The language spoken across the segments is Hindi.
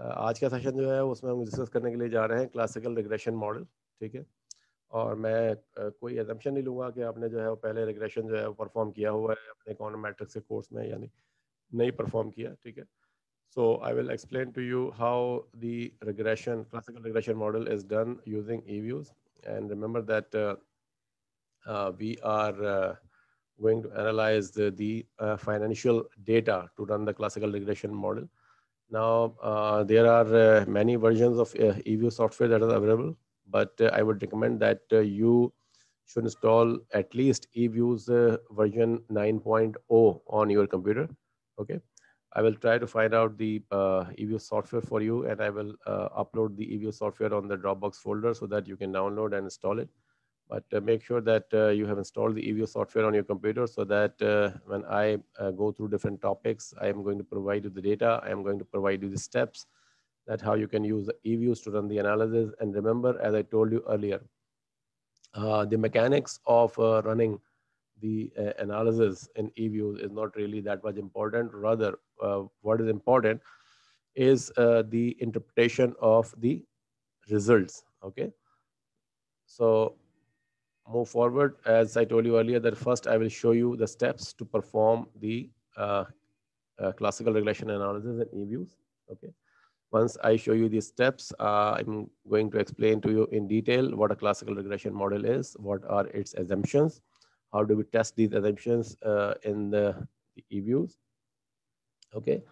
आज का सेशन जो है उसमें हम डिस्कस करने के लिए जा रहे हैं क्लासिकल रिग्रेशन मॉडल ठीक है और मैं कोई एजम्पन नहीं लूँगा कि आपने जो है वो पहले रिग्रेशन जो है वो परफॉर्म किया हुआ है अपने इकोनोमेट्रिक्स के कोर्स में यानी नहीं परफॉर्म किया ठीक है so I will explain to you how the regression classical regression model is done using E and remember that we are going to analyze the the uh, financial data to run the classical Now, uh, there are uh, many versions of uh, software that are available, but uh, I would recommend that uh, you should install at least eView's uh, version 9.0 on your computer. Okay. I will try to find out the eView software for you and I will upload the eView software on the Dropbox folder so that you can download and install it. But uh, make sure that uh, you have installed the EVO software on your computer so that uh, when I go through different topics, I am going to provide you the data, I am going to provide you the steps, that how you can use EVs to run the analysis. And remember, as I told you earlier, uh, the mechanics of uh, running the uh, analysis in EVs is not really that much important. Rather, what is important is the interpretation of the results, okay? So move forward, as I told you earlier, that first I will show you the steps to perform the uh, uh, classical regression analysis and e-views. Okay. Once I show you these steps, uh, I'm going to explain to you in detail what a classical regression model is, what are its assumptions, how do we test these assumptions uh, in the, the e-views. Okay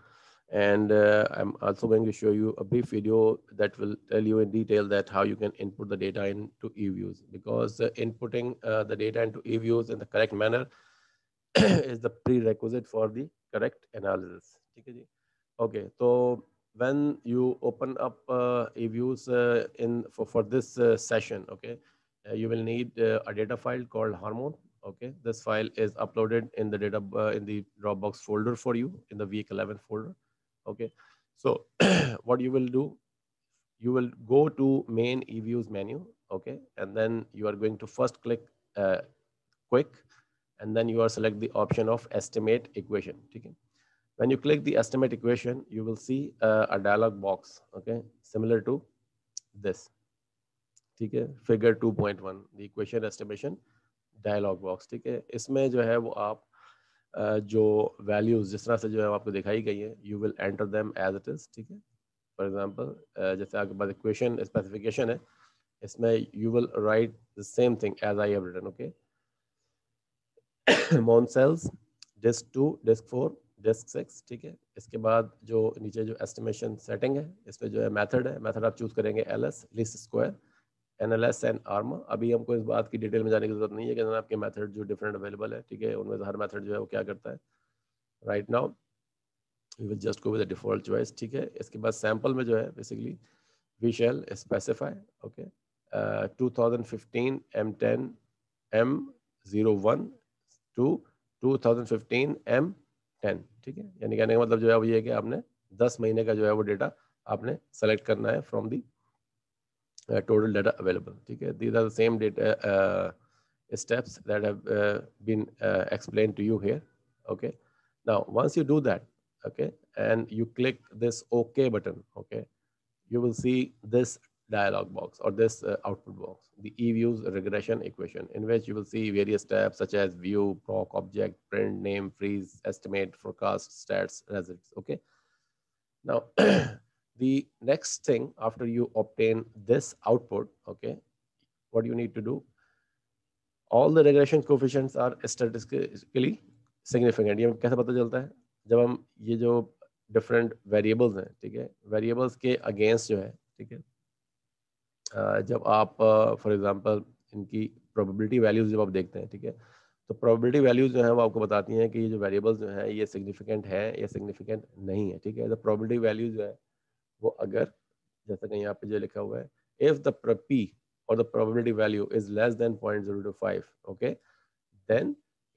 and uh, I'm also going to show you a brief video that will tell you in detail that how you can input the data into eViews because uh, inputting uh, the data into eViews in the correct manner is the prerequisite for the correct analysis. Okay, so when you open up uh, eViews uh, in for, for this uh, session, okay, you will need a data file called Hormone. Okay, this file is uploaded in the data in the Dropbox folder for you in the week 11 folder Okay, so what you will do, you will go to main eViews menu. Okay, and then you are going to first click uh, quick, and then you are select the option of estimate equation. Okay. When you click the estimate equation, you will see uh, a dialog box, okay, similar to this. ठीक है Figure 2.1 the equation estimation dialog box. ठीक है इसमें जो है वो जो वैल्यूज जिस तरह से जो है आपको दिखाई गई है you will enter them as it is ठीक है फॉर एग्जाम्पल जैसे आपके पास क्वेश्चन स्पेसिफिकेशन है इसमें you will write the same thing as I have written okay mon sales disk two disk four disk six ठीक है इसके बाद जो नीचे जो एस्टिमेशन सेटिंग है इसमें जो है मेथड है मेथड आप चूज करेंगे L S least square analysis and ARMA अभी हमको इस बात की डिटेल में जाने की जरूरत नहीं है कि जनाब आपके मेथड जो डिफरेंट अवेलेबल है ठीक है उनमें से हर मेथड जो है वो क्या करता है right now we will just go with default choice ठीक है इसके बाद सैंपल में जो है basically we shall specify okay two thousand fifteen M ten M ठीक है यानी कहने का मतलब जो है वो ये है कि आपने दस महीने का जो है वो डेटा आपने सेलेक्ट करना है from the total data available. Okay? These are the same data uh, steps that have uh, been uh, explained to you here. Okay. Now, once you do that, okay, and you click this OK button, okay, you will see this dialog box or this uh, output box, the eViews regression equation, in which you will see various tabs such as view, proc, object, print, name, freeze, estimate, forecast, stats, results. Okay. Now, the next thing after you obtain this output, okay, what you need to do, all the regression coefficients are statistically significant. ye kaise pata chalta hai jab hum ye jo different variables hain theek hai variables ke against jo hai theek hai uh, jab aap uh, for example inki probability values jab aap dekhte hain theek hai तो प्रोबेबिलिटी वैल्यूज जो है वो आपको बताती हैं कि ये जो वेरिएबल्स जो है ये सिग्निफिकेंट है या सिग्निफिकेंट नहीं है ठीक है द प्रोबेबिलिटी वैल्यूज जो है वो अगर जैसा कि यहाँ पे जो लिखा हुआ है if the prop P or the probability value is less than 0.025 okay then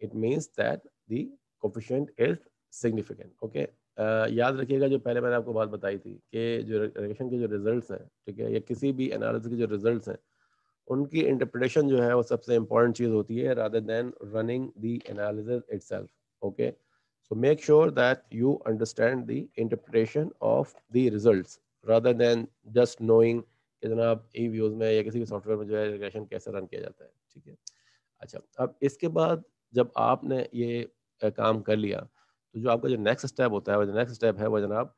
it means that the coefficient is is significant okay याद रखिएगा जो पहले मैंने आपको बात बताई थी कि जो रिग्रेशन के जो रिजल्ट हैं ठीक है या किसी भी एनालिसिस के जो रिजल्ट हैं उनकी इंटरप्रिटेशन जो है वो सबसे इंपॉर्टेंट चीज़ होती है rather than running the analysis itself okay okay? So make sure that you understand the interpretation of the results rather than just knowing कि जनाब ई व्यूज़ में या किसी भी सॉफ्टवेयर में जो है रिग्रेशन कैसे रन किया जाता है ठीक है अच्छा अब इसके बाद जब आपने ये काम कर लिया तो जो आपका जो नेक्स्ट स्टेप होता है वो जो नेक्स्ट स्टेप है वो जनाब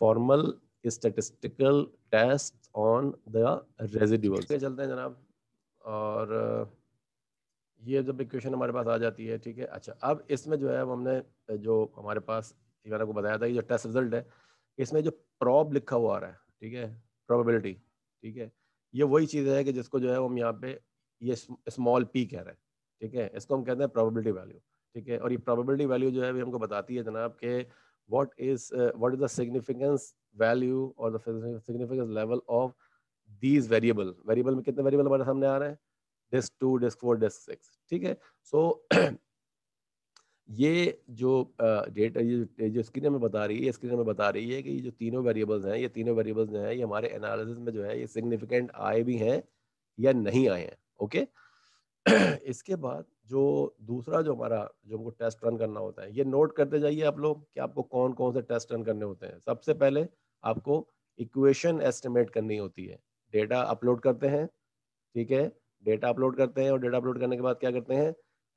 formal statistical test on the residual चलते हैं जनाब और ये जब इक्वेशन हमारे पास आ जाती है ठीक है अच्छा अब इसमें जो है वो हमने जो हमारे पास मैंने आपको बताया था कि जो टेस्ट रिजल्ट है इसमें जो प्रॉब लिखा हुआ आ रहा है ठीक है प्रोबेबिलिटी ठीक है ये वही चीज़ है कि जिसको जो है हम यहाँ पे ये स्मॉल पी कह रहे हैं ठीक है इसको हम कहते हैं प्रोबेबिलिटी वैल्यू ठीक है और ये प्रोबेबिलिटी वैल्यू जो है अभी हमको बताती है जनाब के what is what is the significance value और the significance level of these variable variable में कितने वेरिएबल हमारे सामने आ रहे हैं desk two desk four desk six ठीक है सो so, ये जो डेटा ये जो स्क्रीन में बता रही है स्क्रीन में बता रही है कि ये जो तीनों वेरिएबल्स हैं ये तीनों वेरिएबल्स जो हैं ये हमारे एनालिसिस में जो है ये सिग्निफिकेंट आए भी हैं या नहीं आए हैं ओके इसके बाद जो दूसरा जो हमारा जो हमको टेस्ट रन करना होता है ये नोट करते जाइए आप लोग कि आपको कौन कौन से टेस्ट रन करने होते हैं सबसे पहले आपको इक्वेशन एस्टिमेट करनी होती है डेटा अपलोड करते हैं ठीक है डेटा अपलोड करते हैं और डेटा अपलोड करने के बाद क्या करते हैं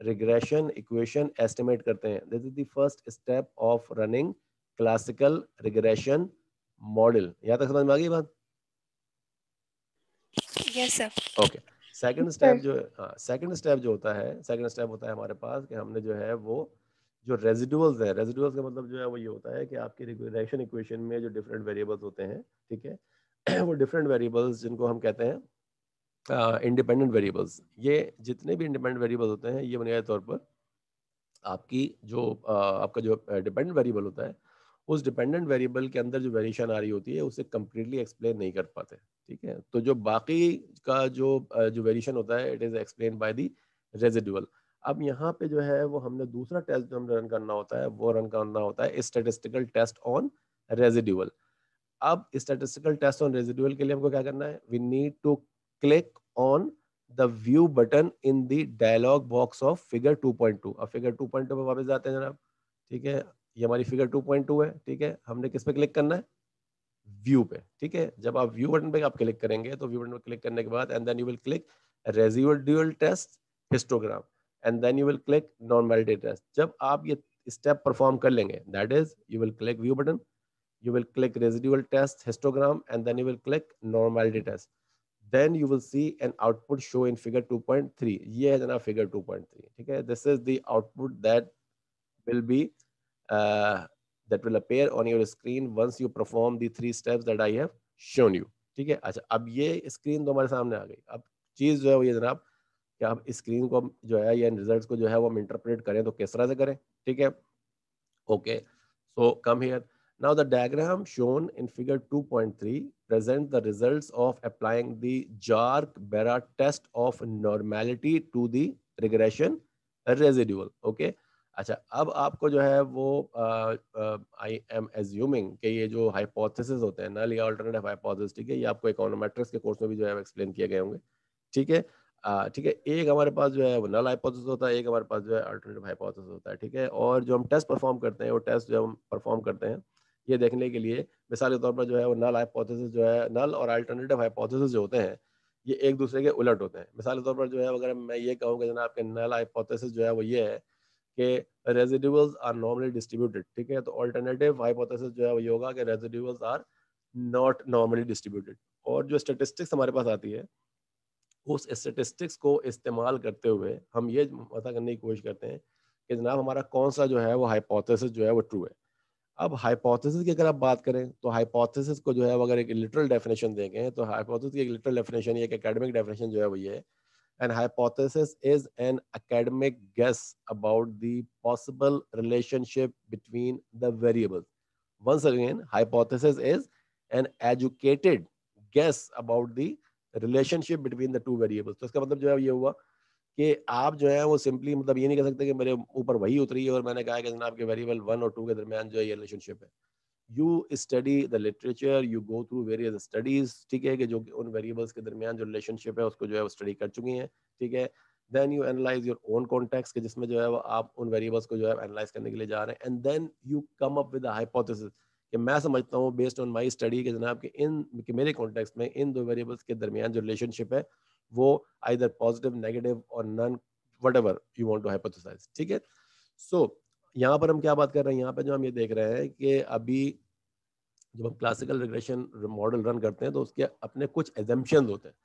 रिग्रेशन इक्वेशन एस्टिमेट करते हैं this is the first step of running classical regression model यहाँ तक समझ में आ गई बात ओके सेकंड स्टेप जो है सेकंड हाँ, स्टेप जो होता है सेकंड स्टेप होता है हमारे पास कि हमने जो है वो जो रेजिडुअल्स है रेजिडुअल्स का मतलब जो है वो ये होता है कि आपकी रिग्रेशन इक्वेशन में जो डिफरेंट वेरिएबल्स होते हैं ठीक है वो डिफरेंट वेरिएबल्स जिनको हम कहते हैं इंडिपेंडेंट वेरिएबल्स ये जितने भी इंडिपेंडेंट वेरिएबल होते हैं ये बुनियादी तौर पर आपकी जो uh, आपका जो डिपेंडेंट वेरिएबल होता है उस डिपेंडेंट वेरिएबल के अंदर जो वेरिएशन आ रही होती है उसे कम्प्लीटली एक्सप्लेन नहीं कर पाते ठीक है तो जो बाकी का जो जो वेरिएशन होता है it is explain by the residual अब यहाँ पे जो है वो हमने दूसरा टेस्ट जो हमने रन करना होता है वो रन करना होता है स्टेटिस्टिकल टेस्ट ऑन रेजिडुअल अब स्टेटिस्टिकल टेस्ट ऑन रेजिडुअल के लिए हमको क्या करना है we need to click on the view button in the dialog box of figure 2.2 अब figure 2.2 पे वापस जाते हैं जनाब ठीक है ये हमारी फिगर 2.2 है ठीक है हमने किस पे क्लिक करना है व्यू पे ठीक है जब आप व्यू बटन पे आप क्लिक करेंगे तो व्यू बटन पे क्लिक करने के बाद and then you will click residual test histogram and then you will click normality test जब आप ये स्टेप परफॉर्म कर लेंगे that is you will click view button you will click residual test histogram and then you will click normality test then you will see an output show in figure 2.3 ये है जना figure 2.3 ठीक है this is the output that will be uh, that will appear on your screen once you perform the three steps that I have shown you ठीक है अच्छा अब ये स्क्रीन तो हमारे सामने आ गई अब चीज़ जो है वो ये जनाब कि आप स्क्रीन को जो है या रिजल्ट्स को जो है वो हम इंटरप्रेट करें तो किस तरह से करें ठीक है okay so come here Now the diagram shown in figure 2.3 presents the results of applying the Jark-Berra test of normality to the regression residual. Okay. अच्छा अब आपको जो है वो आई एम एज्यूमिंग कि ये जो हाइपोथेसिस होते हैं नल या अल्टरनेटिव हाइपोथेसिस ठीक है ये आपको इकोनोमेट्रिक्स के कोर्स में भी जो है एक्सप्लेन किए गए होंगे ठीक है ठीक है एक हमारे पास जो है वो नल हाइपोथेसिस होता है एक हमारे पास जो है अल्टरनेटिव हाइपोथेसिस होता है ठीक है और जो हम टेस्ट परफॉर्म करते हैं वो टेस्ट जो हम परफॉर्म करते हैं ये देखने के लिए मिसाल के तौर पर जो है वो नल हाइपोथेसिस जो है नल और अल्टरनेटिव हाइपोथेसिस जो होते हैं ये एक दूसरे के उलट होते हैं मिसाल के तौर पर जो है अगर मैं ये कहूँ कि जनाब के नल हाइपोथेसिस जो है वो ये है कि रेजिड्यूल्स आर नॉर्मली डिस्ट्रीब्यूटेड ठीक है तो ऑल्टरनेटिव हाइपोथेसिस जो है वो ये होगा कि residuals are not normally distributed और जो स्टेटिस्टिक्स हमारे पास आती है उस स्टेटिस्टिक्स को इस्तेमाल करते हुए हम ये पता करने की कोशिश करते हैं कि जनाब हमारा कौन सा जो है वो हाइपोथेसिस जो है वो ट्रू है अब हाइपोथेसिस की अगर आप बात करें तो हाइपोथेसिस को जो है अगर एक लिटरल डेफिनेशन देखें तो हाइपोथेसिस की एक लिटरल डेफिनेशन या एक एकेडमिक डेफिनेशन जो है वो ये and hypothesis is an academic guess about the possible relationship between the variable once again hypothesis is an educated guess about the relationship between the two variables तो इसका मतलब जो है ये हुआ कि आप जो है वो सिंपली मतलब ये नहीं कह सकते कि मेरे ऊपर वही उतरी है और मैंने कहा कि जनाब के वेरी वेल वन और टू के दरमियान जो है ये रिलेशनशिप है you study the literature you go through various studies ठीक है कि जो उन वेरिएबल्स के दरमियान जो रिलेशनशिप है उसको जो है वो स्टडी कर चुकी हैं ठीक है then you analyze your own context के जिसमें जो है वो आप उन वेरिएबल्स को जो है एनालाइज करने के लिए जा रहे हैं and then you come up with hypothesis कि मैं समझता हूँ बेस्ड ऑन माई स्टडी के जनाब के इन के मेरे कॉन्टेक्स में इन दो वेरिएबल्स के दरमियान जो रिलेशनशिप है वो आइदर पॉजिटिव नेगेटिव और none whatever you want to hypothesize ठीक है सो यहाँ पर हम क्या बात कर रहे हैं यहाँ पे जो हम ये देख रहे हैं कि अभी जब हम क्लासिकल रिग्रेशन मॉडल रन करते हैं तो उसके अपने कुछ एजम्पन होते हैं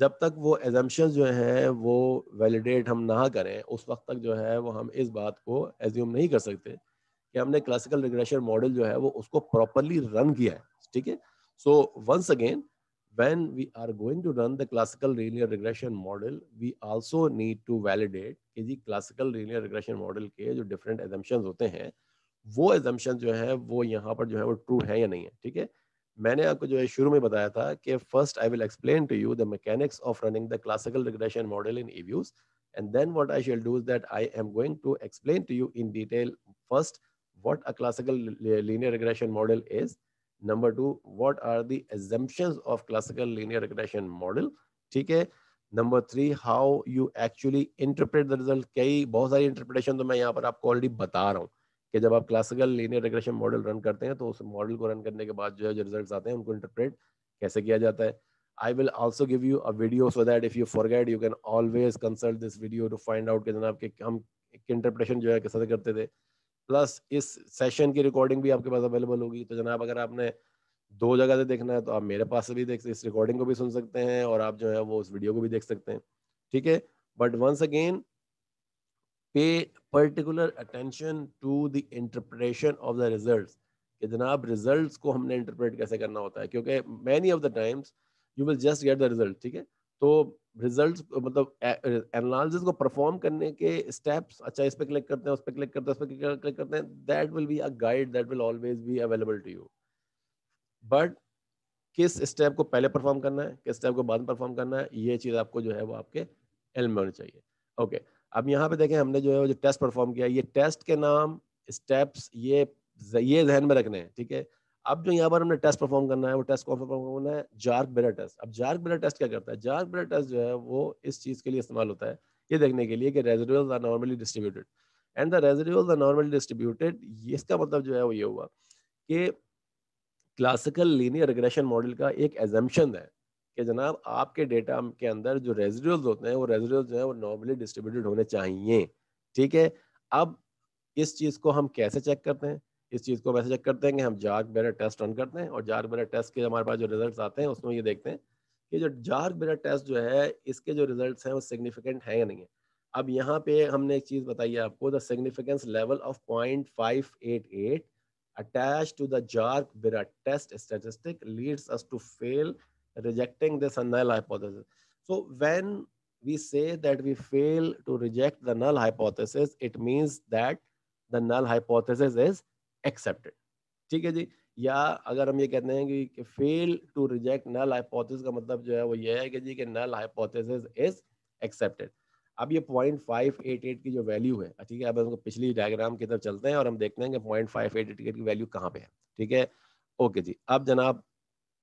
जब तक वो एजम्पन जो हैं वो वैलिडेट हम ना करें उस वक्त तक जो है वो हम इस बात को एज्यूम नहीं कर सकते कि हमने क्लासिकल रिग्रेशन मॉडल जो है वो उसको प्रॉपरली रन किया है ठीक है so once again when we are going to run the classical linear regression model, we also need to validate कि जी classical linear regression model ke jo different assumptions hote hain wo assumptions jo hai wo yahan par jo hai wo true hai ya nahi hai theek hai maine aapko jo hai shuru mein bataya tha कि first I will explain to you the mechanics of running the classical regression model in EVUs and then what I shall do is that I am going to explain to you in detail first what a classical linear regression model is number two what are the assumptions of classical linear regression model ठीक है number three how you actually interpret the result कई बहुत सारी इंटरप्रिटेशन तो मैं यहाँ पर आपको ऑलरेडी बता रहा हूँ कि जब आप classical linear regression model run करते हैं तो उस मॉडल को रन करने के बाद जो है जो रिजल्ट आते हैं उनको इंटरप्रेट कैसे किया जाता है I will also give you a video so that if you forget you can always consult this video to find out के जनाब के हम interpretation जो है कैसे करते थे प्लस इस सेशन की रिकॉर्डिंग भी आपके पास अवेलेबल होगी तो जनाब अगर आपने दो जगह से देखना है तो आप मेरे पास से भी देख इस रिकॉर्डिंग को भी सुन सकते हैं और आप जो है वो उस वीडियो को भी देख सकते हैं ठीक है but once again pay particular attention to the interpretation of the result कि जनाब रिजल्ट को हमने इंटरप्रेट कैसे करना होता है क्योंकि many of the times you will just get the result ठीक है तो रिजल्ट्स मतलब एनालिसिस को परफॉर्म करने के स्टेप्स अच्छा इस पर क्लिक करते हैं उस पर क्लिक करते हैं उस पर क्लिक करते हैं that will be a guide that will always be available to you but किस स्टेप को पहले परफॉर्म करना है किस स्टेप को बाद में परफॉर्म करना है ये चीज़ आपको जो है वो आपके एल में होनी चाहिए ओके okay. अब यहाँ पे देखें हमने जो है वो जो टेस्ट परफॉर्म किया ये टेस्ट के नाम स्टेप्स ये ये जहन में रखने हैं ठीक है थीके? अब जो यहाँ पर हमने टेस्ट परफॉर्म करना है वो टेस्ट कौन परफॉर्म करना है जार्क बेरा टेस्ट अब जार्क बेरा टेस्ट क्या करता है जार्क बेरा टेस्ट जो है वो इस चीज़ के लिए इस्तेमाल होता है ये देखने के लिए कि residuals are normally distributed and the residuals are normally distributed इसका मतलब जो है वो ये हुआ कि क्लासिकल लीनियर रिग्रेशन मॉडल का एक एजम्पन है कि जनाब आपके डेटा के अंदर जो रेजिडुअल्स होते हैं वो रेजिडुअल्स जो है वो नॉर्मली डिस्ट्रीब्यूटेड होने चाहिए ठीक है अब इस चीज़ को हम कैसे चेक करते हैं इस चीज़ को वैसे चेक करते हैं कि हम जार्क बेरा टेस्ट रन करते हैं और जार्क बेरा टेस्ट के हमारे पास जो रिजल्ट आते हैं उसमें ये देखते हैं कि जो जार्क बेरा टेस्ट जो है इसके जो रिजल्ट हैं वो सिग्निफिकेंट हैं या नहीं है अब यहाँ पे हमने एक चीज़ बताई है आपको the significance level of point five eight eight attached to the jark bira test statistic leads us to fail rejecting this null hypothesis so when we say that we fail to reject the null hypothesis it means that the null hypothesis is accepted ठीक है जी या अगर हम ये कहते हैं कि, कि fail to reject null hypothesis का मतलब जो है वो ये है कि जी कि नल हाइपोथेसिस इज एक्सेप्टेड अब ये पॉइंट फाइव एट एट की जो वैल्यू है ठीक है अब हम पिछली डायग्राम की तरफ चलते हैं और हम देखते हैं कि पॉइंट फाइव एट एट की वैल्यू कहाँ पे है ठीक है ओके जी अब जनाब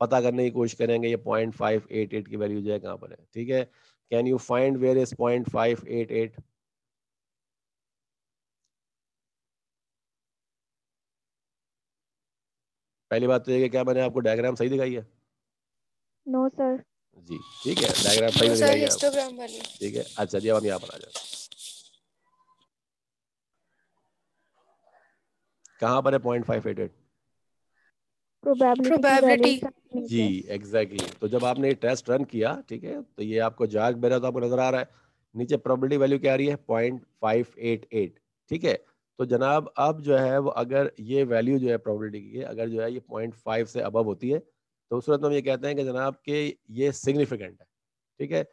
पता करने की कोशिश करेंगे ये पॉइंट फाइव एट एट की वैल्यू जो है कहाँ पर है ठीक है can you find where is point five eight eight पहली बात तो ये क्या मैंने आपको डायग्राम सही दिखाई है नो no, सर जी ठीक है डायग्राम सही दिखाई है ठीक है अच्छा जी अब हम यहाँ पर आ जाए कहाँ पर है point five eight eight probability जी एग्जैक्टली exactly. तो जब आपने टेस्ट रन किया ठीक है तो ये आपको जाग बेरा तो आपको नजर आ रहा है नीचे प्रोबेबिलिटी वैल्यू क्या आ रही है पॉइंट फाइव एट एट ठीक है तो जनाब अब जो है वो अगर ये वैल्यू जो है प्रॉबिलिटी की अगर जो है ये पॉइंट फाइव से अबव होती है तो उस सूरत में हम ये कहते हैं कि जनाब के ये सिग्निफिकेंट है ठीक है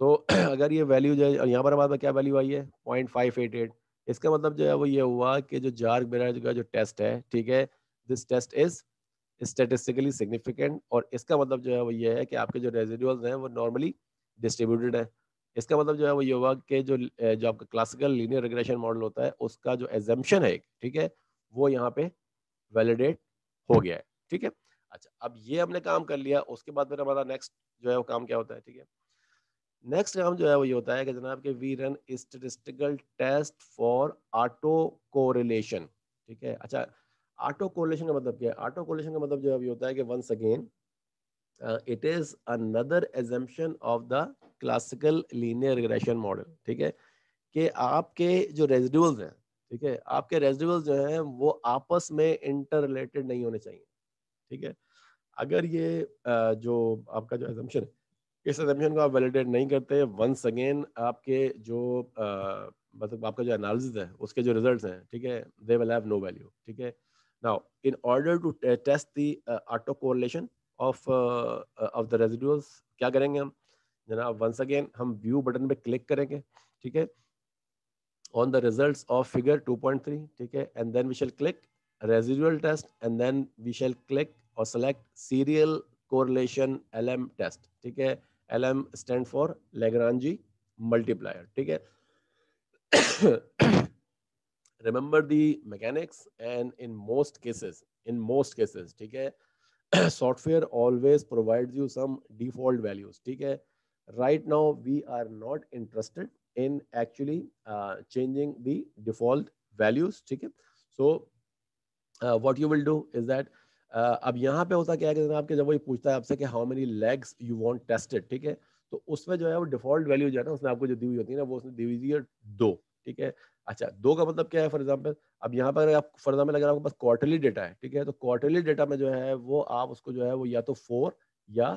तो अगर ये वैल्यू जो है और यहाँ पर हमारे पास क्या वैल्यू आई है पॉइंट फाइव एट एट इसका मतलब जो है वो ये हुआ कि जो जार्क बेराज का जो टेस्ट है ठीक है this test is statistically significant और इसका मतलब जो है वो ये है कि आपके जो रेजिडुअल्स हैं वो नॉर्मली डिस्ट्रीब्यूटेड हैं इसका मतलब जो है वो योगा के जो जो आपका क्लासिकल लीनियर रिग्रेशन मॉडल होता है उसका जो एजम्पन है ठीक है वो यहाँ पे वैलिडेट हो गया है ठीक है अच्छा अब ये हमने काम कर लिया उसके बाद फिर हमारा नेक्स्ट जो है वो काम क्या होता है ठीक है नेक्स्ट काम जो है वो ये होता है कि जनाब के we run statistical test for autocorrelation ठीक है अच्छा ऑटो कोरिलेशन का मतलब क्या है ऑटो कोरिलेशन का मतलब जो है ये होता है कि once again uh, it is another assumption of the classical linear regression model ठीक है कि आपके जो residuals हैं ठीक है आपके residuals जो हैं वो आपस में interrelated नहीं होने चाहिए ठीक है अगर ये uh, जो आपका जो assumption है इस assumption को आप validate नहीं करते once again आपके जो uh, मतलब आपका जो एनालिसिस है उसके जो रिजल्ट्स हैं ठीक है they will have no value ठीक है now in order to test the auto correlation of of the residuals क्या करेंगे हम जनाब वंस अगेन हम व्यू बटन पे क्लिक करेंगे ठीक है on the results of figure 2.3 ठीक है and then we shall click residual test and then we shall click और select serial correlation LM test ठीक है LM stand for Lagrange multiplier ठीक है remember the mechanics and in most cases in most cases ठीक है software always provide you some default values ठीक है right now we are not interested in actually changing the default values ठीक है so what you will do is that अब यहाँ पे होता क्या कहते हैं आपके जब वो पूछता है आपसे कि how many lags you want tested ठीक है तो उसमें जो है वो डिफॉल्ट वैल्यू जो है ना उसने आपको जो दी हुई होती है ना वो उसने दी हुई है दो ठीक है अच्छा दो का मतलब क्या है फॉर एग्जाम्पल अब यहाँ पर आप फॉर एग्जाम्पल अगर आपके पास क्वार्टरली डेटा है ठीक है तो क्वार्टरली डेटा में जो है वो आप उसको जो है वो या तो फोर या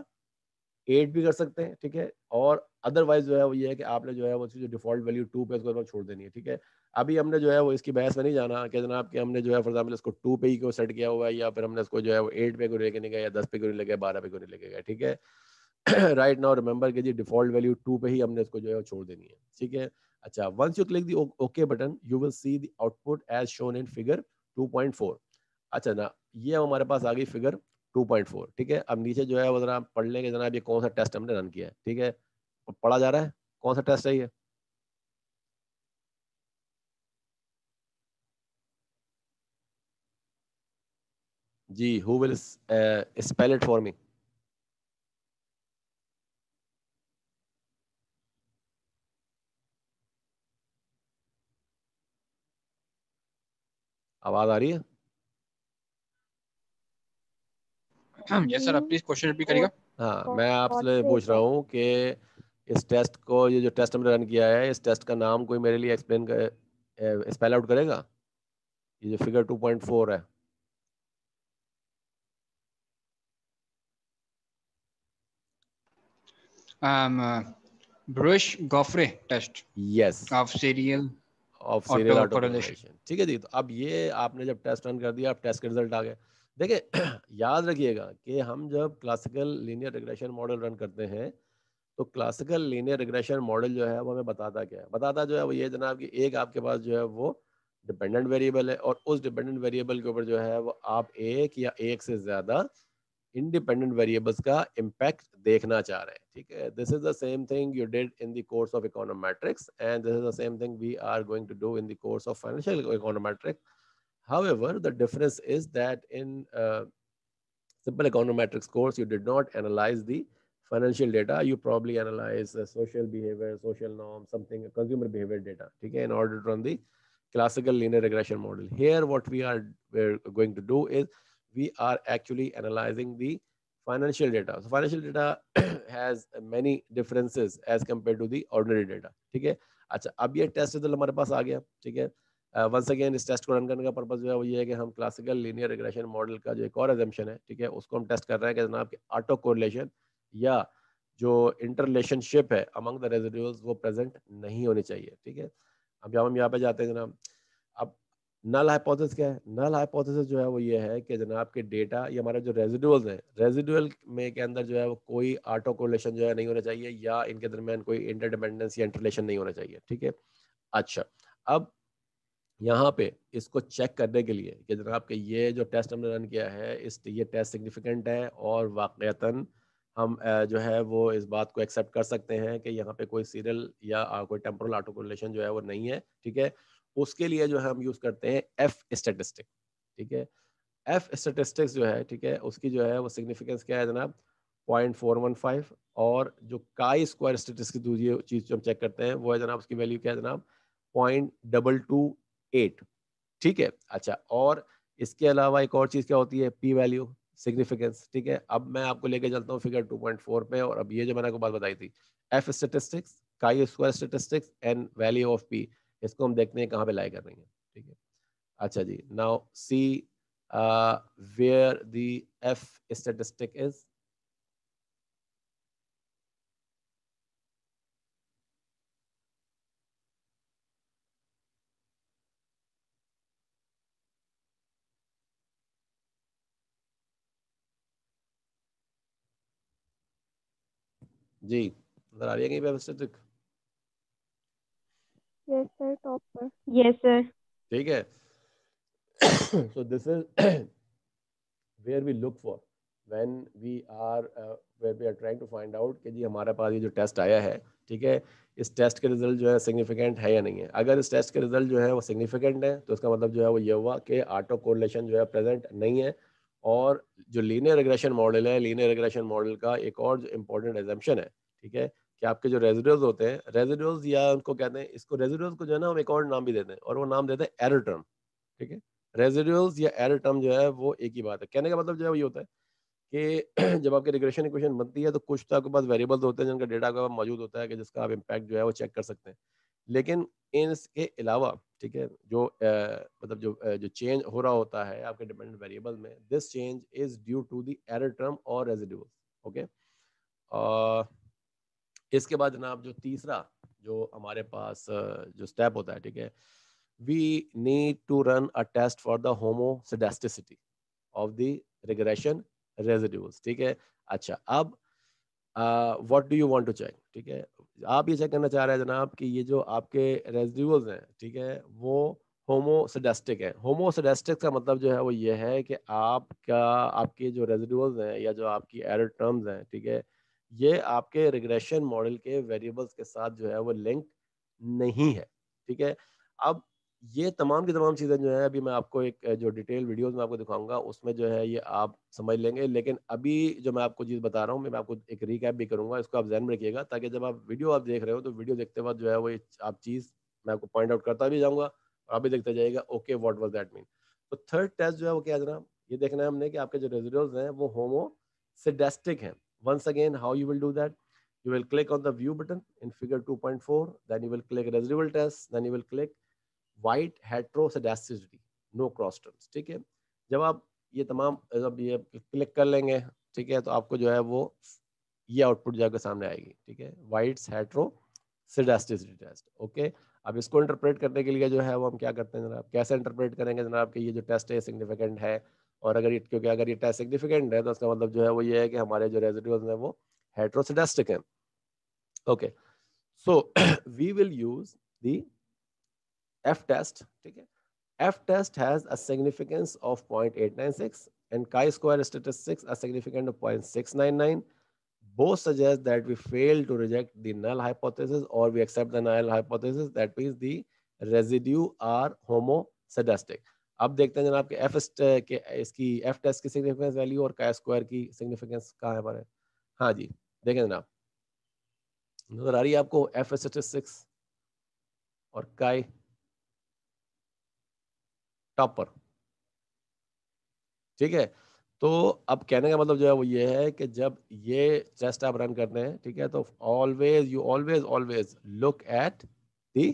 एट भी कर सकते हैं ठीक है और अदरवाइज जो है वो ये है कि आपने जो है वो जो डिफॉल्ट वैल्यू टू पे उसको छोड़ देनी है ठीक है अभी हमने जो है वो इसकी बहस में नहीं जाना कि जनाब कि हमने जो है फॉर एग्जाम्पल इसको टू पे ही क्यों सेट किया हुआ है या फिर हमने इसको जो है वो एट पे क्यों लेके नहीं गया या दस पे क्यों नहीं गया बारह पे क्यों नहीं लेके गया ठीक है राइट नाउ रिमेंबर कीजिए डिफॉल्ट वैल्यू टू पे ही हमने इसको जो है वो छोड़ देनी है ठीक है अच्छा once you click okay button you will see the output as shown in figure 2.4. अच्छा ना ये हमारे पास आ गई फिगर 2.4 ठीक है अब नीचे जो है वो जरा पढ़ लेंगे जनाब ये कौन सा टेस्ट हमने रन किया है ठीक है पढ़ा जा रहा है कौन सा टेस्ट है ये जी who will spell it for me आवाज आ रही है यस हाँ, सर आप प्लीज क्वेश्चन रिपीट करिएगा हाँ मैं आपसे पूछ रहा हूँ कि इस टेस्ट को ये जो टेस्ट हमने रन किया है इस टेस्ट का नाम कोई मेरे लिए एक्सप्लेन कर स्पेल आउट करेगा ये जो फिगर 2.4 है um, uh, brush goffre test yes of serial of serial automation ठीक है जी तो अब ये आपने जब टेस्ट रन कर दिया अब टेस्ट के रिजल्ट आ गए देखिए याद रखिएगा कि हम जब classical linear regression model run करते हैं तो क्लासिकल लीनियर रिग्रेशन मॉडल जो है वो हमें बताता क्या है बताता जो है वो ये जनाब कि एक आपके पास जो है वो डिपेंडेंट वेरिएबल है और उस डिपेंडेंट वेरिएबल के ऊपर जो है वो आप एक या एक से ज़्यादा इंडिपेंडेंट वेरिएबल्स का इम्पैक्ट देखना चाह रहे हैं ठीक है this is the same thing you did in the course of econometrics and this is the same thing we are going to do in the course of financial econometrics however the difference is that in simple econometrics course you did not analyse the financial data you probably analyse social behaviour social norm something consumer behaviour data ठीक है in order to run the classical linear regression model here what we are going to do is we are actually analyzing the financial data. So financial data has many differences as compared to the ordinary data. ठीक है अच्छा अब ये टेस्ट रिजल्ट हमारे पास आ गया ठीक है वंस uh, अगेन इस टेस्ट को रन करने का पर्पज जो है वो ये है कि हम क्लासिकल लीनियर रिग्रेशन मॉडल का जो एक और एजम्पन है ठीक है उसको हम टेस्ट कर रहे हैं कि जनाब की ऑटो कोरिलेशन या जो इंटरलेशनशिप है अमंग द रेजिड्यूल्स वो प्रेजेंट नहीं होनी चाहिए ठीक है अब जब हम यहाँ पे जाते हैं जनाब अब नल हाइपोथेसिस क्या है नल हाइपोथेसिस जो है वो ये है कि जनाब के डेटा या हमारे जो रेजिडुअल्स हैं रेजिडुअल में के अंदर जो है वो कोई आटो कोलेशन जो है नहीं होना चाहिए या इनके दरमियान कोई इंटरडिपेंडेंस या इंटरलेशन नहीं होना चाहिए ठीक है अच्छा अब यहाँ पे इसको चेक करने के लिए कि जनाब के ये जो टेस्ट हमने रन किया है इस ये टेस्ट सिग्निफिकेंट है और वाक़ता हम जो है वो इस बात को एक्सेप्ट कर सकते हैं कि यहाँ पे कोई सीरियल या कोई टेम्पोरल आटोकोलेशन जो है वो नहीं है ठीक है उसके लिए जो है हम यूज करते हैं एफ स्टेटिस्टिक ठीक है एफ स्टेटिस्टिक्स जो है ठीक है उसकी जो है वो सिग्निफिकेंस क्या है जनाब पॉइंट फोर वन फाइव और जो काई स्क्वायर स्टेटिस्टिक्स दूसरी चीज जो हम चेक करते हैं वो है जनाब उसकी वैल्यू क्या है जनाब पॉइंट डबल टू एट ठीक है अच्छा और इसके अलावा एक और चीज़ क्या होती है पी वैल्यू सिग्निफिकेंस ठीक है अब मैं आपको लेके चलता हूँ फिगर टू पॉइंट फोर पे और अब ये जो मैंने आपको बात बताई थी F statistics chi square statistics and value of P इसको हम देखते हैं कहाँ पे लाई कर रही है ठीक है अच्छा जी now see where the F statistic is जी नजर आ रही है कहीं पे स्टेटिक ठीक है so this is where we look for when we are uh, we are trying to find out कि जी हमारे पास ये जो टेस्ट आया है ठीक है इस टेस्ट के रिजल्ट जो है सिग्निफिकेंट है या नहीं है अगर इस टेस्ट के रिजल्ट जो है वो सिग्निफिकेंट है तो इसका मतलब जो है वो ये हुआ कि आटो कोरिलेशन जो है प्रेजेंट नहीं है और जो लीनियर रिग्रेशन मॉडल है लीनियर रिग्रेशन मॉडल का एक और जो इम्पोर्टेंट एजम्पन है ठीक है कि आपके जो रेजिडल्स होते हैं रेजिडल्स या उनको कहते हैं इसको रेजिडल्स को जो है ना हम एक और नाम भी देते हैं और वो नाम देते हैं एरर टर्म ठीक है रेजिडल्स या एरर टर्म जो है वो एक ही बात है कहने का मतलब जो है वही होता है कि जब आपके रिग्रेशन इक्वेशन बनती है तो कुछ तो आपके पास वेरिएबल्स होते हैं जिनका डेटा आपके मौजूद होता है कि जिसका आप इम्पैक्ट जो है वो चेक कर सकते हैं लेकिन इसके अलावा ठीक है जो मतलब जो जो चेंज हो रहा होता है आपके डिपेंडेंट वेरिएबल में this change is due to the term or residuals okay इसके बाद जनाब जो तीसरा जो हमारे पास जो स्टेप होता है ठीक है we need to run a test for the homoscedasticity of the regression residuals ठीक है अच्छा अब what do you want to check ठीक है आप ये चेक करना चाह रहे हैं जनाब कि ये जो आपके रेजिड्यूल्स हैं ठीक है वो होमोसडेस्टिक है होमोसडेस्टिक का मतलब जो है वो ये है कि आपका आपके जो रेजिडुअल्स हैं या जो आपकी एरर टर्म्स हैं ठीक है ये आपके रिग्रेशन मॉडल के वेरिएबल्स के साथ जो है वो लिंक नहीं है ठीक है अब ये तमाम की तमाम चीज़ें जो है अभी मैं आपको एक जो डिटेल वीडियोस में आपको दिखाऊंगा उसमें जो है ये आप समझ लेंगे लेकिन अभी जो मैं आपको चीज़ बता रहा हूँ मैं आपको एक रिकैप भी करूँगा इसको आप जहन में रखिएगा ताकि जब आप वीडियो आप देख रहे हो तो वीडियो देखते वक्त जो है वो आप चीज़ मैं आपको पॉइंट आउट करता भी जाऊँगा और आप भी देखते जाइएगा okay what was that mean तो थर्ड टेस्ट जो है वो क्या जनाब ये देखना है हमने कि आपके जो रिजल्ट हैं वो होमो सिडेस्टिक हैं Once again, how you will do that? You will click on the view button in figure 2.4, then you will click residual test, then you will click white heteroscedasticity, no cross terms, theek hai jab aap ye tamam jab ye click kar lenge theek hai to aapko jo hai wo ye output jaake samne aayegi theek hai white White's heteroscedasticity test अब इसको इंटरप्रेट करने के लिए जो है वो हम क्या करते हैं जनाब कैसे इंटरप्रेट करेंगे जनाब कि ये जो टेस्ट है सिग्निफिकेंट है और अगर ये क्योंकि अगर ये टेस्ट सिग्निफिकेंट है तो इसका मतलब जो है वो ये है कि हमारे जो रेजिड्यूज हैं वो हेट्रोसिडेस्टिक हैं okay so we will use the F test ठीक है F test has a significance of point and chi square statistics a significant of point six nine nine both suggest that we fail to reject the null hypothesis or we accept the null hypothesis that means the अब देखते हैं जनाब के एफ एस के इसकी एफ टेस्ट की सिग्निफिकेंस वैल्यू और का स्क्वायर की सिग्निफिकेंस कहाँ है है हाँ जी देखें जनाब नजर आ रही है आपको एफ स्टेटिस्टिक्स और काय टॉपर ठीक है तो अब कहने का मतलब जो है वो ये है कि जब ये टेस्ट आप रन करते हैं ठीक है तो always you always always look at the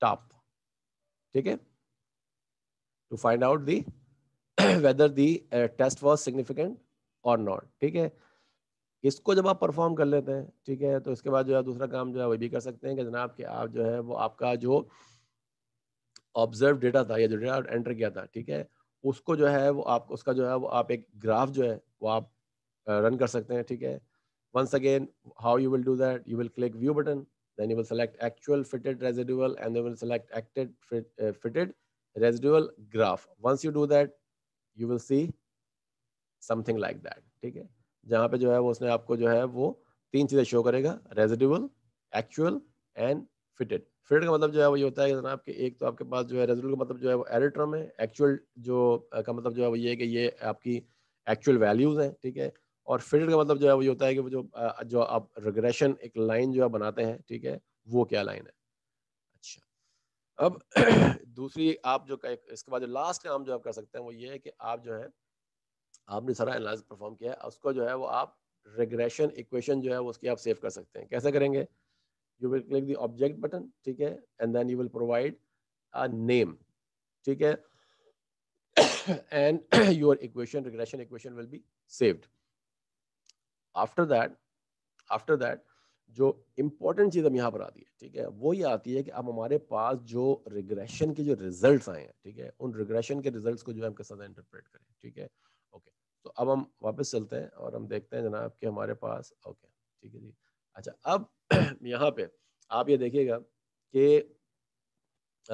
top ठीक है to find out the whether the uh, test was significant or not ठीक है इसको जब आप परफॉर्म कर लेते हैं ठीक है तो इसके बाद जो है दूसरा काम जो है वो भी कर सकते हैं कि जनाब कि आप जो है वो आपका जो ऑब्जर्व डेटा था या जो डेटा एंटर किया था ठीक है उसको जो है वो आप उसका जो है वो आप एक ग्राफ जो है वो आप रन uh, कर सकते हैं ठीक है once again how you will do that you will click view button then you will select actual fitted residual and you will select actual fitted residual graph once you do that you will see something like that ठीक है जहाँ पे जो है वो उसने आपको जो है वो तीन चीज़ें शो करेगा residual actual and fitted fitted का मतलब जो है वो ये होता है जनाब कि एक तो आपके पास जो है रेजिडुअल का मतलब जो है वो एडिट है एक्चुअल जो का मतलब जो है वो ये है कि ये आपकी एक्चुअल वैल्यूज़ हैं ठीक है और फिटेड का मतलब जो है वो ये होता है कि वो जो जो आप रिग्रेशन एक लाइन जो है बनाते हैं ठीक है वो क्या लाइन है अब दूसरी आप जो इसके बाद जो लास्ट काम जो आप कर सकते हैं वो ये है कि आप जो है आपने सारा एनालिस परफॉर्म किया है उसको जो है वो आप रिग्रेशन इक्वेशन जो है वो उसकी आप सेव कर सकते हैं कैसे करेंगे you will click the object button ठीक है and then you will provide a name ठीक है and your equation regression equation will be saved after that after that जो इम्पोर्टेंट चीज़ हम यहाँ पर आती है ठीक है वो ये आती है कि अब हमारे पास जो रिग्रेशन के जो रिजल्ट आए हैं ठीक है उन रिग्रेशन के रिजल्ट को जो है हम किस तरह इंटरप्रेट करें ठीक है ओके तो अब हम वापस चलते हैं और हम देखते हैं जनाब कि हमारे पास ओके ठीक है जी अच्छा अब यहाँ पे आप ये देखिएगा कि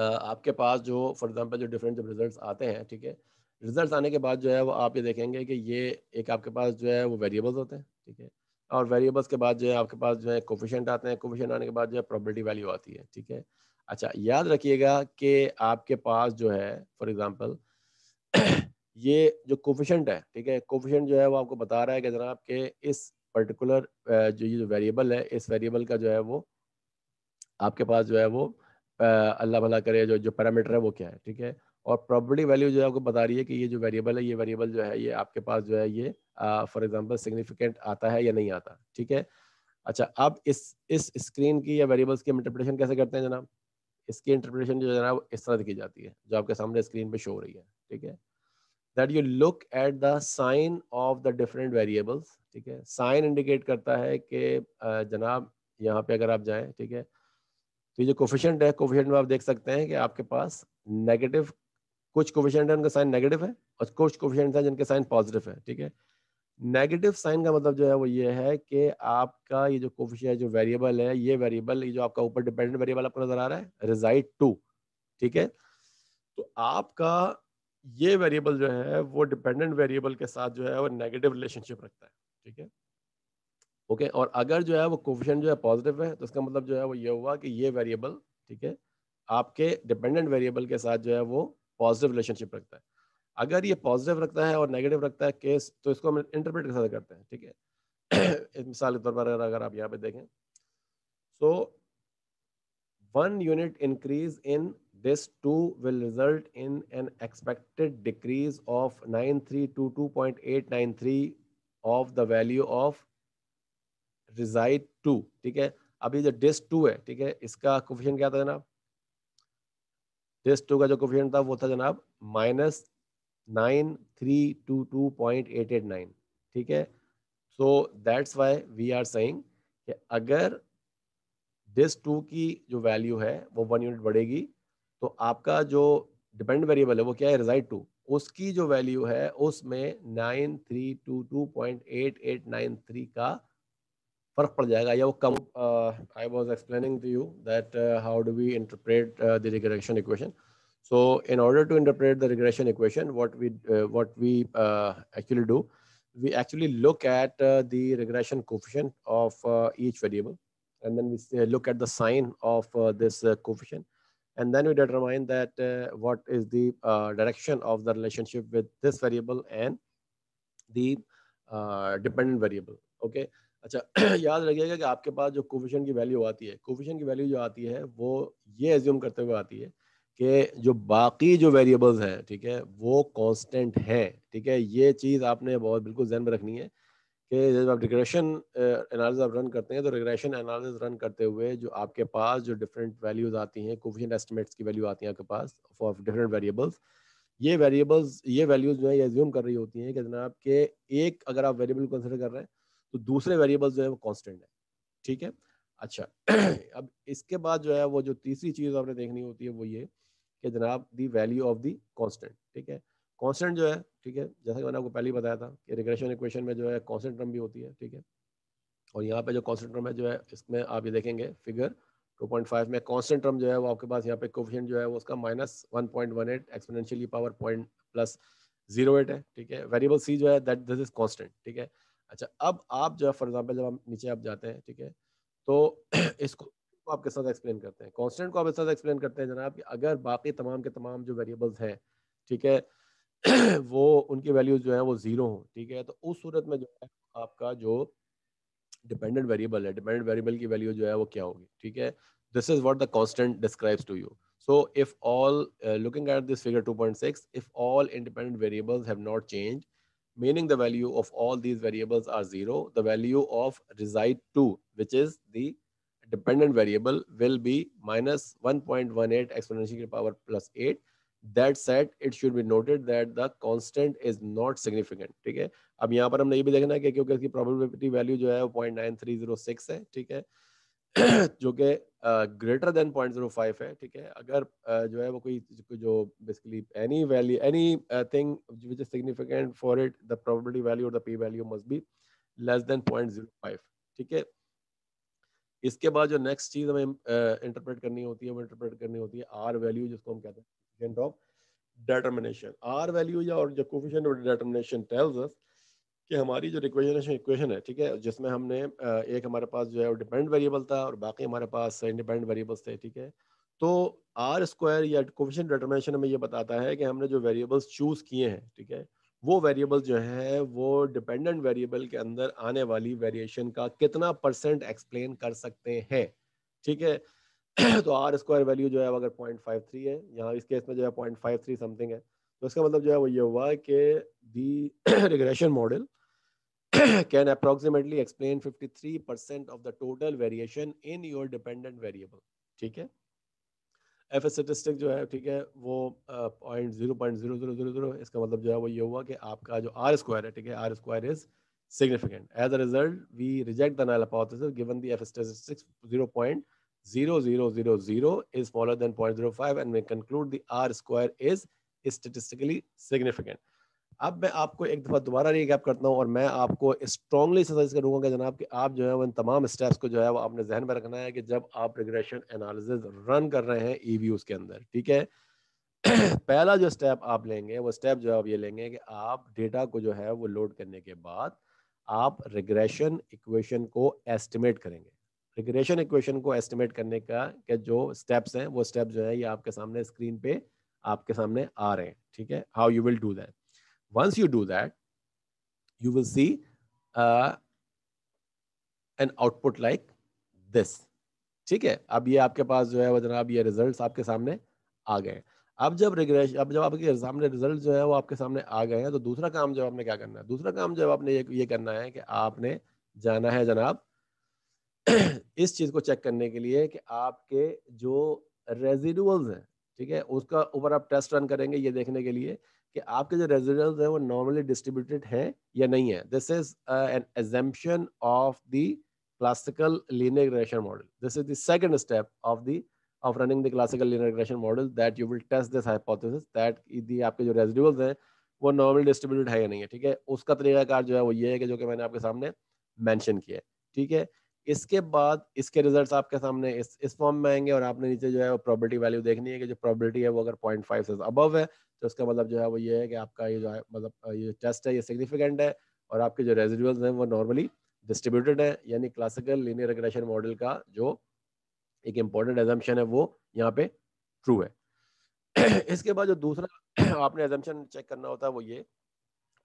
आपके पास जो फॉर एग्जाम्पल जो डिफरेंट जब रिजल्ट आते हैं ठीक है रिजल्ट आने के बाद जो है वो आप ये देखेंगे कि ये एक आपके पास जो है वो वेरिएबल्स होते हैं ठीक है और वेरिएबल्स के बाद जो है आपके पास जो है कोफिशेंट आते हैं कोफिशेंट आने के बाद जो है प्रॉपर्टी वैल्यू आती है ठीक है अच्छा याद रखिएगा कि आपके पास जो है फॉर एग्जाम्पल ये जो कोफिशेंट है ठीक है कोफिशेंट जो है वो आपको बता रहा है कि जनाब के इस पर्टिकुलर जो ये जो वेरिएबल है इस वेरिएबल का जो है वो आपके पास जो है वो अल्लाह भला करे जो जो पैरामीटर है वो क्या है ठीक है और प्रॉपर्टी वैल्यू जो है आपको बता रही है कि ये जो वेरिएबल है ये वेरिएबल जो है ये आपके पास जो है ये फॉर एग्जाम्पल सिग्निफिकेंट आता है या नहीं आता ठीक है अच्छा अब इस इस स्क्रीन की या वेरिएबल्स की इंटरप्रिटेशन कैसे करते हैं जनाब इसकी इंटरप्रिटेशन जो जनाब इस तरह की जाती है जो आपके सामने स्क्रीन पर शो हो रही है ठीक है that you look at the sign of the different variables ठीक है साइन इंडिकेट करता है कि जनाब यहाँ पे अगर आप जाएं ठीक है तो ये जो कोफिशेंट है कोफिशेंट में आप देख सकते हैं कि आपके पास नेगेटिव कुछ कोविशेंट है उनका साइन नेगेटिव है और कुछ कोविशेंट है जिनके साइन पॉजिटिव है ठीक है नेगेटिव साइन का मतलब जो है वो ये है कि आपका ये जो कोविशन जो वेरिएबल है ये वेरिएबल ये जो आपका ऊपर डिपेंडेंट वेरिएबल आपको नजर आ रहा है रिजाइड टू ठीक है तो आपका ये वेरिएबल जो है वो डिपेंडेंट वेरिएबल के साथ जो है वो नेगेटिव रिलेशनशिप रखता है ठीक है ओके और अगर जो है वो कोविशन जो है पॉजिटिव है तो इसका मतलब जो है वो ये हुआ कि ये वेरिएबल ठीक है आपके डिपेंडेंट वेरिएबल के साथ जो है वो पॉजिटिव रिलेशनशिप रखता है अगर ये पॉजिटिव रखता है और नेगेटिव रखता है केस तो इसको हम इंटरप्रेट कैसे करते हैं ठीक है मिसाल के तौर पर अगर आप यहाँ पे देखें so one unit increase in this two will result in an expected decrease of nine three two two point eight nine three of the value of resid two ठीक है अभी जो डिस टू है ठीक है इसका क्वेश्चन क्या था जनाब टेस्ट टू का जो कोफिशियंट था वो था जनाब minus nine three two two point eight eight nine ठीक है so that's why we are saying कि अगर डिस टू की जो वैल्यू है वो वन यूनिट बढ़ेगी तो आपका जो डिपेंड वेरिएबल है वो क्या है रिजाइट टू उसकी जो वैल्यू है उसमें nine three two two point eight eight nine three का I was explaining to you that uh, how do we interpret uh, the regression equation? so in order to interpret the regression equation what we uh, what we actually do we actually look at the regression coefficient of each variable and then we look at the sign of this coefficient and then we determine that what is the direction of the relationship with this variable and the dependent variable okay अच्छा याद रखिएगा कि आपके पास जो कोफिशन की वैल्यू आती है कोफिशन की वैल्यू जो आती है वो ये एज्यूम करते हुए आती है कि जो बाकी जो वेरिएबल्स हैं ठीक है वो कांस्टेंट हैं ठीक है ये चीज़ आपने बहुत बिल्कुल जहन में रखनी है कि जब आप रिग्रेशन एनालिसिस आप रन करते हैं तो रिग्रेशन एनालिसिस रन करते हुए जो आपके पास जो डिफरेंट वैल्यूज आती हैं कोफिशन एस्टिमेट्स की वैल्यू आती है आपके पास फॉर डिफरेंट वेरिएबल्स ये वेरिएबल्स ये वैल्यूज जो है ये एज्यूम कर रही होती हैं कि जनाब के एक अगर आप वेरिएबल कंसिडर कर रहे हैं तो दूसरे वेरिएबल जो है वो कॉन्स्टेंट है ठीक है अच्छा अब इसके बाद जो है वो जो तीसरी चीज़ आपने देखनी होती है वो ये कि जनाब the value of the constant ठीक है कॉन्स्टेंट जो है ठीक है जैसा कि मैंने आपको पहले ही बताया था कि रिग्रेशन इक्वेशन में जो है कॉन्स्टेंट टर्म भी होती है ठीक है और यहाँ पे जो कॉन्स्टेंट टर्म है जो है इसमें आप ये देखेंगे फिगर 2.5 में कॉन्स्टेंट टर्म जो है वो आपके पास यहाँ पे कोफिशिएंट जो है वो उसका minus one point one eight exponentially power point plus zero eight है ठीक है वेरिएबल सी जो है दैट दिस इज कॉन्स्टेंट ठीक है अच्छा अब आप जो है फॉर एग्जाम्पल जब हम नीचे आप जाते हैं ठीक है तो इसको को आपके साथ एक्सप्लेन करते हैं कॉन्स्टेंट को आपके साथ एक्सप्लेन करते हैं जनाब कि अगर बाकी तमाम के तमाम जो वेरिएबल्स हैं ठीक है वो उनकी वैल्यूज जो है वो ज़ीरो हों ठीक है तो उस सूरत में जो है आपका जो डिपेंडेंट वेरिएबल है डिपेंडेंट वेरिएबल की वैल्यू जो है वो क्या होगी ठीक है this is what the constant describes to you so if all looking at this figure two 2.6 if all independent variables have not meaning the value of all these variables are zero, the value of reside 2 which is the dependent variable will be minus 1.18 exponential to the power plus 8. That said, it should be noted that the constant is not significant. ठीक है अब यहाँ पर हमने ये भी देखना है कि क्योंकि इसकी probability value जो है वो 0.9306 है ठीक है जो कि greater than point zero five है ठीक है अगर uh, जो है वो कोई जो basically any value anything which is significant for it the probability value और the P value must be less than point zero five ठीक है इसके बाद जो नेक्स्ट चीज हमें इंटरप्रेट uh, करनी होती है वो इंटरप्रेट करनी होती है आर वैल्यू जिसको हम कहते हैं ऑफ डिटर्मिनेशन आर वैल्यू या और जो coefficient of determination tells us कि हमारी जो रिक्वेजनेशन इक्वेशन है ठीक है जिसमें हमने एक हमारे पास जो है वो डिपेंडेंट वेरिएबल था और बाकी हमारे पास इंडिपेंडेंट वेरिएबल्स थे ठीक है तो आर स्क्वायर या कोविशन डिटर्मिनेशन में ये बताता है कि हमने जो वेरिएबल्स चूज़ किए हैं ठीक है वो वेरिएबल जो है वो डिपेंडेंट वेरिएबल के अंदर आने वाली वेरिएशन का कितना परसेंट एक्सप्लेन कर सकते हैं ठीक है तो आर स्क्वायर वैल्यू जो है अगर पॉइंट फाइव थ्री है यहाँ इस केस में जो है पॉइंट फाइव थ्री समथिंग है तो इसका मतलब जो है वो ये हुआ कि the regression model can approximately explain 53% of the total variation in your dependent variable ठीक है एफ स्टेटिस्टिक जो है ठीक है वो point zero point zero zero zero zero इसका मतलब जो है वो ये हुआ कि आपका जो आर स्क्वायर है ठीक है R square is significant. As a result, we reject the null hypothesis given the F statistics 0.0000 is smaller than 0.05 and we conclude the R square is statistically significant अब मैं आपको एक दफ़ा दोबारा रिकैप करता हूँ और मैं आपको स्ट्रॉन्गली सजेस्ट करूँगा कि जनाब कि आप जो है वो इन तमाम स्टेप्स को जो है वो आपने जहन में रखना है कि जब आप रिग्रेशन एनालिसिस रन कर रहे हैं ई e के अंदर ठीक है पहला जो स्टेप आप लेंगे वो स्टेप जो है आप ये लेंगे कि आप डेटा को जो है वो लोड करने के बाद आप रिग्रेशन इक्वेशन को एस्टिमेट करेंगे रिग्रेशन इक्वेशन को एस्टिमेट करने का के जो स्टेप्स हैं वो स्टेप जो है ये आपके सामने स्क्रीन पे आपके सामने आ रहे हैं ठीक है how you will do that once you do that you will see an output like this ठीक है अब ये आपके पास जो है वो जनाब ये रिजल्ट्स आपके सामने आ गए अब जब रिग्रेशन अब जब आपके सामने रिजल्ट जो है वो आपके सामने आ गए हैं तो दूसरा काम जो आपने क्या करना है दूसरा काम जब आपने ये ये करना है कि आपने जाना है जनाब इस चीज़ को चेक करने के लिए कि आपके जो रेजिडुअल्स हैं ठीक है उसका ऊपर आप टेस्ट रन करेंगे ये देखने के लिए कि आपके जो रेजिडेंस हैं वो नॉर्मली डिस्ट्रीब्यूटेड हैं या नहीं है this is an assumption of the classical linear regression model this is the second step of the of running the classical linear regression model that you will test this hypothesis that यदि आपके जो रेजिडुअल्स हैं वो नॉर्मली डिस्ट्रीब्यूटेड है या नहीं है ठीक है उसका तरीकाकार जो है वो ये है कि जो कि मैंने आपके सामने मैंशन किया है ठीक है इसके बाद इसके रिजल्ट्स आपके सामने इस इस फॉर्म में आएंगे और आपने नीचे जो है वो प्रॉबर्टी वैल्यू देखनी है कि जो प्रॉबर्टी है वो अगर पॉइंट फाइव से अबव है तो उसका मतलब जो है वो ये है कि आपका ये जो है मतलब ये टेस्ट है ये सिग्निफिकेंट है और आपके जो रेजिडल हैं वो नॉर्मली डिस्ट्रीब्यूटेड है यानी क्लासिकल लीनियर रेगुलेशन मॉडल का जो एक इम्पॉर्टेंट एजम्पन है वो यहाँ पे ट्रू है इसके बाद जो दूसरा आपने एजम्पन चेक करना होता है वो ये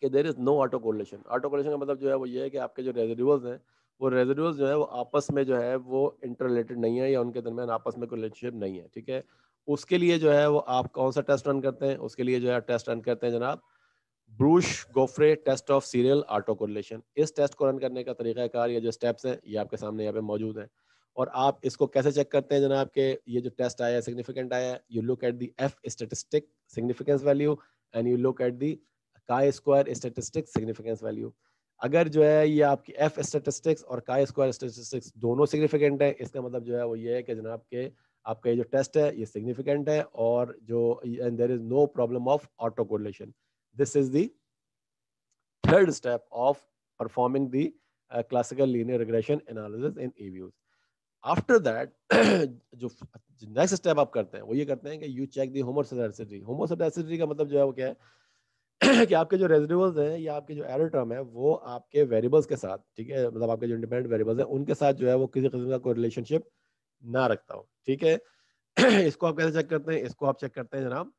कि there is no auto correlation auto correlation का मतलब जो है वो ये है कि आपके जो रेजिडल्स हैं वो रेजिडुअल जो है वो आपस में जो है वो इंटर रिलेटेड नहीं है या उनके दरमियान आपस में कोई रिलेशनशिप नहीं है ठीक है उसके लिए जो है वो आप कौन सा टेस्ट रन करते हैं उसके लिए जो है टेस्ट रन करते हैं जनाब Breusch Godfrey test of serial auto correlation इस टेस्ट को रन करने का तरीकाकार या जो स्टेप्स हैं ये आपके सामने यहाँ पे मौजूद है और आप इसको कैसे चेक करते हैं जनाब के ये जो टेस्ट आया है सिग्निफिकेंट आया है you look at the F statistic significance value and you look at the chi square statistic significance value अगर जो है ये आपकी एफ स्टेटिस्टिक्स और काई स्क्वायर स्टेटिस्टिक्स दोनों सिग्निफिकेंट है इसका मतलब जो है वो ये है कि जनाब के आपका ये जो टेस्ट है ये सिग्निफिकेंट है और जो and there is no problem of auto autocorrelation this is third step of performing the classical linear regression analysis in EViews after that जो नेक्स्ट स्टेप आप करते हैं वो ये करते हैं कि यू चेक दी होमोसेडेसिटी होमोसेडेसिटी का मतलब जो है वो क्या है कि आपके जो रेजिडेबल्स हैं या आपके जो एडर टर्म है वो आपके वेरिएबल्स के साथ ठीक है मतलब आपके जो इंडिपेंडेंट वेरिएबल्स हैं उनके साथ जो है वो किसी किस्म का कोई रिलेशनशिप ना रखता हो ठीक है इसको आप कैसे चेक करते हैं इसको आप चेक करते हैं जनाब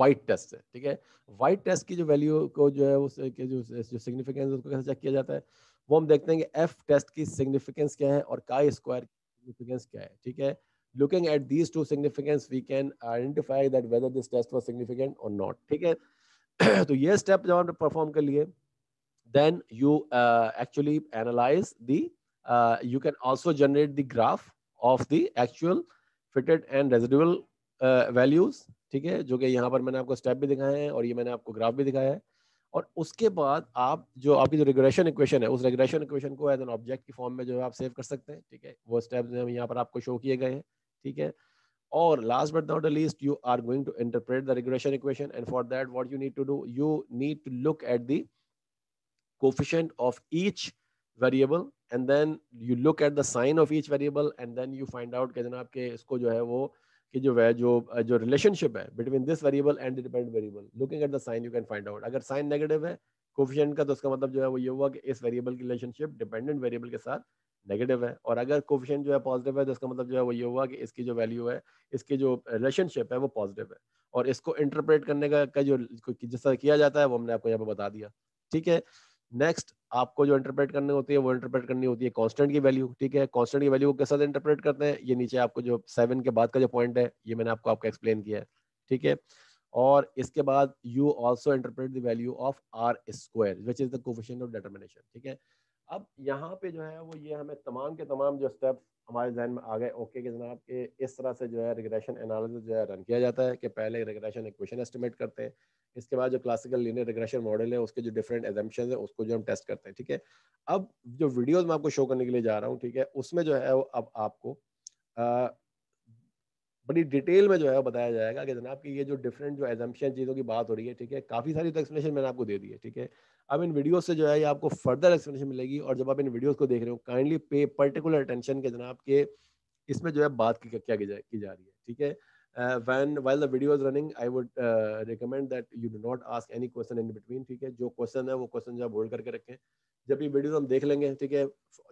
वाइट टेस्ट से ठीक है वाइट टेस्ट की जो वैल्यू को जो है उस के जो जो सिग्निफिकेंस उसको कैसे चेक किया जाता है वो हम देखते हैं कि एफ टेस्ट की सिग्निफिकेंस क्या है और का स्क्वायर सिग्निफिकेंस क्या है ठीक है looking at these two significance we can identify that whether this test was significant or not ठीक है तो ये स्टेप जब आपने परफॉर्म कर लिए then you actually analyse the you can also generate the graph of the actual fitted and residual values ठीक है जो कि यहाँ पर मैंने आपको स्टेप भी दिखाए हैं और ये मैंने आपको ग्राफ भी दिखाया है और उसके बाद आप जो आपकी जो रिग्रेशन इक्वेशन है उस रिग्रेशन इक्वेशन को एज एन ऑब्जेक्ट की फॉर्म में जो है आप सेव कर सकते हैं ठीक है वो स्टेप यहाँ पर आपको शो किए गए हैं ठीक है और last but not the least you are going to interpret the regulation equation and for that what you need to do you need to look at the coefficient of each variable and then you look at the sign of each variable and then you find out कि जनाब के इसको जो है वो कि जो है जो जो रिलेशनशिप है between this variable and dependent variable looking at the sign you can find out अगर साइन नेगेटिव है कोफिशिएंट का तो उसका मतलब जो है वो ये हुआ कि इस वेरिएबल की रिलेशनशिप डिपेंडेंट वेरिएबल के साथ नेगेटिव है और अगर कोविशन जो है पॉजिटिव है तो इसका मतलब जो है वो ये हुआ कि इसकी जो वैल्यू है इसकी जो रिलेशनशिप है वो पॉजिटिव है और इसको इंटरप्रेट करने का, का जो जिस तरह किया जाता है वो हमने आपको यहाँ पे बता दिया ठीक है नेक्स्ट आपको जो इंटरप्रेट करनी होती है वो इंटरप्रेट करनी होती है कॉन्स्टेंट की वैल्यू ठीक है कॉन्स्टेंट की वैल्यू को कैसे इंटरप्रेट करते हैं ये नीचे आपको जो सेवन के बाद का जो पॉइंट है ये मैंने आपको आपको एक्सप्लेन किया है ठीक है और इसके बाद you also interpret the value of R square which is the coefficient of determination ठीक है अब यहाँ पे जो है वो ये हमें तमाम के तमाम जो स्टेप्स हमारे जहन में आ गए ओके के जनाब के इस तरह से जो है रिग्रेशन एनालिसिस जो है रन किया जाता है कि पहले रिग्रेशन इक्वेशन एस्टिमेट करते हैं इसके बाद जो क्लासिकल लीनियर रिग्रेशन मॉडल है उसके जो डिफरेंट एजम्पन है उसको जो हम टेस्ट करते हैं ठीक है अब जो वीडियोज मैं आपको शो करने के लिए जा रहा हूँ ठीक है उसमें जो है वो अब आपको बड़ी डिटेल में जो है बताया जाएगा कि जनाब की ये जो डिफरेंट जो एजम्पन चीज़ों की बात हो रही है ठीक है काफ़ी सारी तो एक्सप्लेनेशन मैंने आपको दे दी है ठीक है अब इन वीडियोस से जो है ये आपको फर्दर एक्सप्लेनेशन मिलेगी और जब आप इन वीडियोस को देख रहे हो काइंडली पे पर्टिकुलर अटेंशन के जनाब के इसमें जो है बात की क्या की जा की जा रही है ठीक है uh, when while the video is running i would uh, recommend that you do not ask any question in between ठीक है जो question है वो question जब होल्ड करके रखें जब ये वीडियोस हम देख लेंगे ठीक है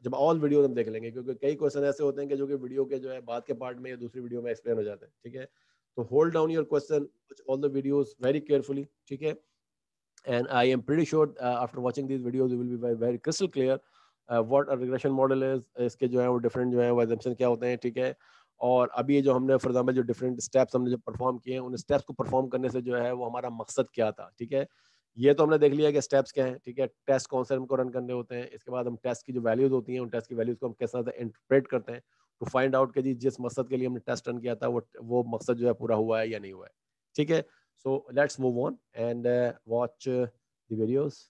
जब ऑल वीडियोस हम देख लेंगे क्योंकि कई क्वेश्चन ऐसे होते हैं कि जो कि वीडियो के जो है बाद के पार्ट में या दूसरी वीडियो में एक्सप्लेन हो जाते हैं ठीक है तो hold down your question all the videos very carefully ठीक है and i am pretty sure uh, after watching these videos you will be very, very crystal clear uh, what a regression model is iske jo hai wo different jo hai assumption kya hote hain theek hai और अभी जो हमने फॉर एग्जाम्पल जो डिफरेंट स्टेप्स हमने जो परफॉर्म किए हैं उन स्टेप्स को परफॉर्म करने से जो है वो हमारा मकसद क्या था ठीक है ये तो हमने देख लिया कि स्टेप्स क्या हैं ठीक है टेस्ट कौन से हमको रन करने होते हैं इसके बाद हम टेस्ट की जो वैल्यूज होती हैं उन टेस्ट की वैल्यूज को हम कैसे इंटरप्रेट करते हैं टू फाइंड आउट के जी जिस मकसद के लिए हमने टेस्ट रन किया था वो वो मकसद जो है पूरा हुआ है या नहीं हुआ है ठीक है so let's move on and watch videos